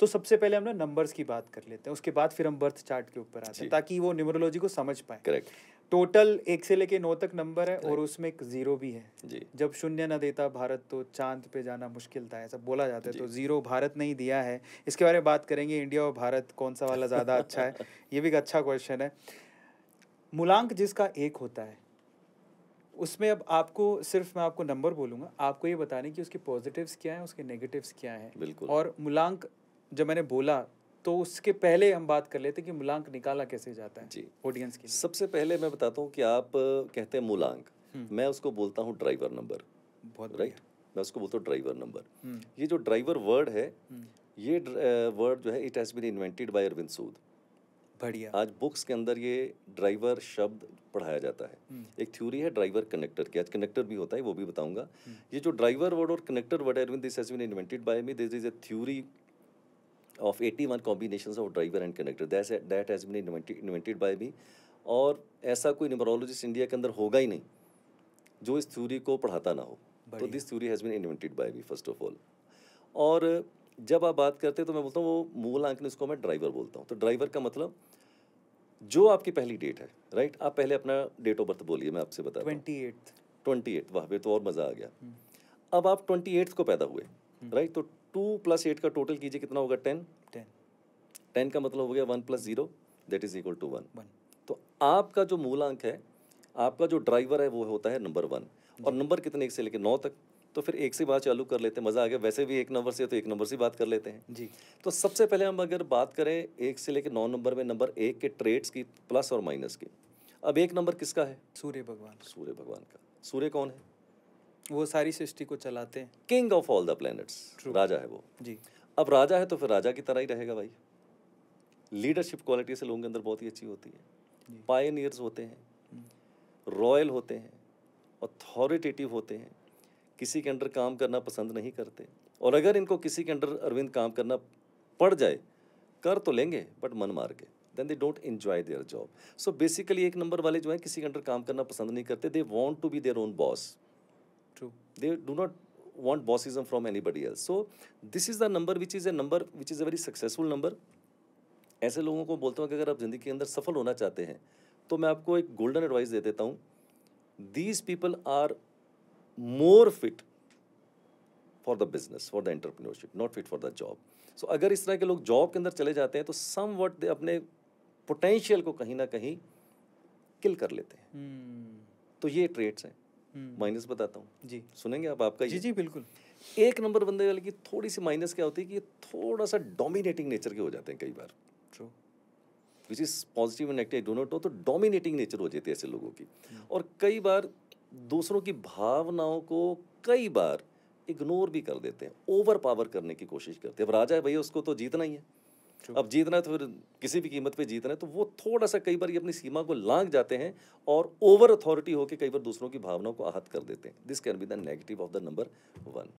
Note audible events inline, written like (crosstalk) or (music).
तो सबसे पहले हम लोग नंबर्स की बात कर लेते हैं उसके बाद फिर हम बर्थ चार्ट के ऊपर आते हैं ताकि वो न्यूमरोलॉजी को समझ पाए करेक्ट टोटल एक से लेके नौ तक नंबर है और उसमें एक जीरो भी है जी जब शून्य न देता भारत तो चांद पे जाना मुश्किल था ऐसा बोला जाता है तो जीरो भारत नहीं दिया है इसके बारे में बात करेंगे इंडिया और भारत कौन सा वाला ज़्यादा अच्छा है (laughs) ये भी एक अच्छा क्वेश्चन है मूलांक जिसका एक होता है उसमें अब आपको सिर्फ मैं आपको नंबर बोलूंगा आपको ये बताने कि उसके पॉजिटिव्स क्या हैं उसके नेगेटिव्स क्या हैं और मूलांक जब मैंने बोला तो उसके पहले हम बात कर लेते कि मूलांक निकाला कैसे जाता है जी ऑडियंस की सबसे पहले मैं बताता हूँ कि आप कहते हैं मूलांक हम्म। मैं उसको बोलता हूँ ड्राइवर नंबर बहुत राइट मैं उसको बोलता हूँ ड्राइवर हम्म। नंबर ये जो ड्राइवर वर्ड है हम्म। ये वर्ड जो है it has been invented by Arvind Sood बढ़िया आज बुक्स के अंदर ये ड्राइवर शब्द पढ़ाया जाता है एक थ्योरी है ड्राइवर कनेक्टर की आज कनेक्टर भी होता है वो भी बताऊंगा ये जो ड्राइवर वर्ड और connector word Arvind this has been invented by me this is a theory of 81 combinations of driver and connector. That's, that has been invented, invented by me. और ऐसा कोई न्यूमरोलॉजिस्ट इंडिया के अंदर होगा ही नहीं जो इस थ्योरी को पढ़ाता ना हो तो this theory has been invented by me first of all और जब आप बात करते हैं तो मैं बोलता हूँ वो मूल आंकन उसको मैं ड्राइवर बोलता हूँ तो ड्राइवर का मतलब जो आपकी पहली डेट है राइट आप पहले अपना डेट ऑफ बर्थ बोलिए मैं आपसे बता ट्वेंटी एट ट्वेंटी एट वाह तो और मज़ा आ गया हम्म। अब आप ट्वेंटी एट्थ को पैदा हुए राइट हम्म। तो टू प्लस एट का टोटल कीजिए कितना होगा टेन टेन टेन का मतलब हो गया one plus zero that is equal to one one तो आपका जो मूलांक है आपका जो ड्राइवर है वो होता है नंबर वन और नंबर कितने एक से लेकर नौ तक तो फिर एक से बात चालू कर लेते हैं मज़ा आ गया वैसे भी एक नंबर से तो एक नंबर से बात कर लेते हैं जी तो सबसे पहले हम अगर बात करें एक से लेकर नौ नंबर में नंबर एक के ट्रेड्स की प्लस और माइनस की अब एक नंबर किसका है सूर्य भगवान सूर्य भगवान का सूर्य कौन है वो सारी सृष्टि को चलाते हैं king of all the planets राजा है वो जी अब राजा है तो फिर राजा की तरह ही रहेगा भाई लीडरशिप क्वालिटी से लोगों के अंदर बहुत ही अच्छी होती है पायनियर्स होते हैं रॉयल हम्म। होते हैं अथॉरिटेटिव होते हैं किसी के अंडर काम करना पसंद नहीं करते और अगर इनको किसी के अंडर अरविंद काम करना पड़ जाए कर तो लेंगे बट मन मार के then they don't enjoy their job so basically एक नंबर वाले जो हैं किसी के अंडर काम करना पसंद नहीं करते they want to be their own boss True. They do not want bossism from anybody else. So this is the number which is a number which is a very successful number. ऐसे लोगों को बोलता हूँ कि अगर आप ज़िंदगी के अंदर सफल होना चाहते हैं तो मैं आपको एक गोल्डन एडवाइस दे देता हूँ these people are more fit for the business for the entrepreneurship not fit for the job so अगर इस तरह के लोग जॉब के अंदर चले जाते हैं तो सम वट दे अपने पोटेंशियल को कहीं ना कहीं किल कर लेते हैं hmm. तो ये ट्रेड्स हैं हम्म। माइनस बताता हूँ जी सुनेंगे आप आपका जी जी बिल्कुल एक नंबर बंदे वाले की थोड़ी सी माइनस क्या होती है कि ये थोड़ा सा डोमिनेटिंग नेचर के हो जाते हैं कई बार which is positive and negative डोनोट हो तो डोमिनेटिंग नेचर हो जाती है ऐसे लोगों की हम्म। और कई बार दूसरों की भावनाओं को कई बार इग्नोर भी कर देते हैं ओवर पावर करने की कोशिश करते हैं अब राजा है भैया उसको तो जीतना ही है अब जीतना है तो फिर किसी भी कीमत पे जीतना है तो वो थोड़ा सा कई बार ये अपनी सीमा को लांग जाते हैं और ओवर अथॉरिटी होकर कई बार दूसरों की भावनाओं को आहत कर देते हैं this can be the negative of the number one